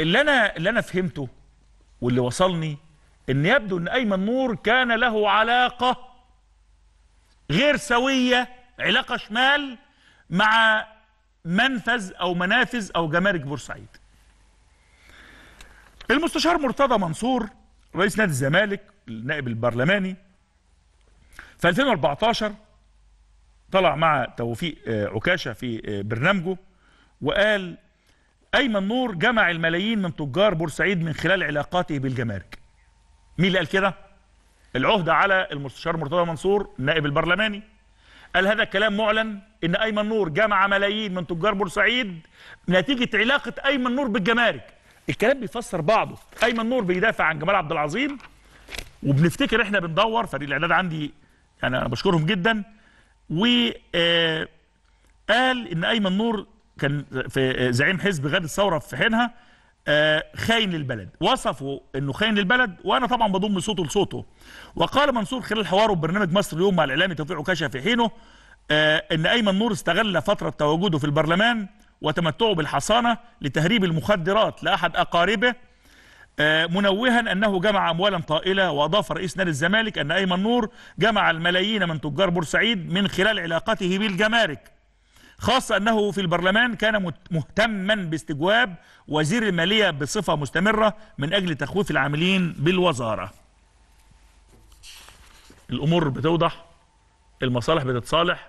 اللي انا اللي انا فهمته واللي وصلني ان يبدو ان ايمن نور كان له علاقه غير سويه علاقه شمال مع منفذ او منافذ او جمارك بورسعيد المستشار مرتضى منصور رئيس نادي الزمالك النائب البرلماني في 2014 طلع مع توفيق آه، عكاشه في آه، برنامجه وقال أيمن نور جمع الملايين من تجار بورسعيد من خلال علاقاته بالجمارك مين اللي قال كده؟ العهدة على المستشار مرتضى منصور النائب البرلماني قال هذا كلام معلن ان ايمن نور جمع ملايين من تجار بورسعيد نتيجه علاقه ايمن نور بالجمارك الكلام بيفسر بعضه ايمن نور بيدافع عن جمال عبد العظيم وبنفتكر احنا بندور فريق الاعداد عندي يعني انا بشكرهم جدا و آه، قال ان ايمن نور كان في زعيم حزب غاد الثوره في حينها آه، خاين للبلد وصفه انه خاين للبلد وانا طبعا بضم صوته لصوته وقال منصور خلال حواره ببرنامج مصر اليوم مع الاعلامي توفيق عكاشة في حينه آه، ان ايمن نور استغل فتره تواجده في البرلمان وتمتعه بالحصانه لتهريب المخدرات لاحد اقاربه آه، منوها انه جمع اموالا طائله واضاف رئيس نادي الزمالك ان ايمن نور جمع الملايين من تجار بورسعيد من خلال علاقته بالجمارك خاصة أنه في البرلمان كان مهتما باستجواب وزير المالية بصفة مستمرة من أجل تخويف العاملين بالوزارة الأمور بتوضح المصالح بتتصالح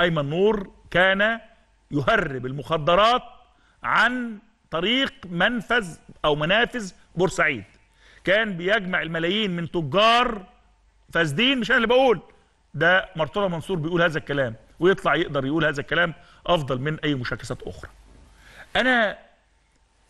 أيمن نور كان يهرب المخدرات عن طريق منفذ أو منافذ بورسعيد كان بيجمع الملايين من تجار فاسدين مش أنا اللي بقول ده مرتضى منصور بيقول هذا الكلام ويطلع يقدر يقول هذا الكلام افضل من اي مشاكسات اخرى انا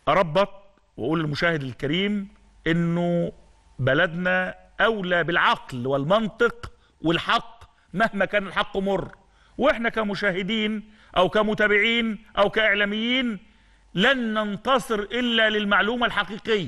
اربط واقول للمشاهد الكريم انه بلدنا اولى بالعقل والمنطق والحق مهما كان الحق مر واحنا كمشاهدين او كمتابعين او كاعلاميين لن ننتصر الا للمعلومه الحقيقيه